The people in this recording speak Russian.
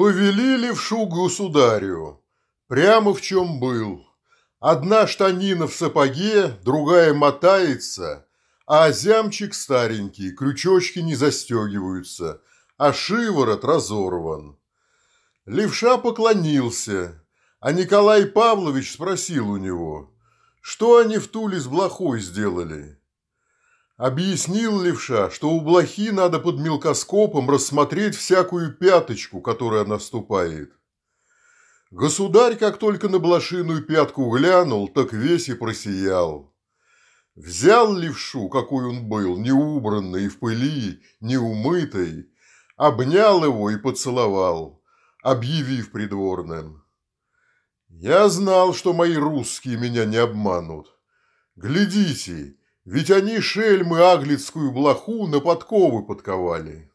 в шугу сударю, прямо в чем был. Одна штанина в сапоге, другая мотается, а зямчик старенький, крючочки не застегиваются, а шиворот разорван. Левша поклонился, а Николай Павлович спросил у него, что они в Туле с блохой сделали. Объяснил левша, что у блохи надо под мелкоскопом рассмотреть всякую пяточку, которая наступает. Государь, как только на блошиную пятку глянул, так весь и просиял. Взял левшу, какой он был, неубранный, в пыли, неумытый, обнял его и поцеловал, объявив придворным. «Я знал, что мои русские меня не обманут. Глядите, ведь они шельмы аглицкую блоху на подковы подковали.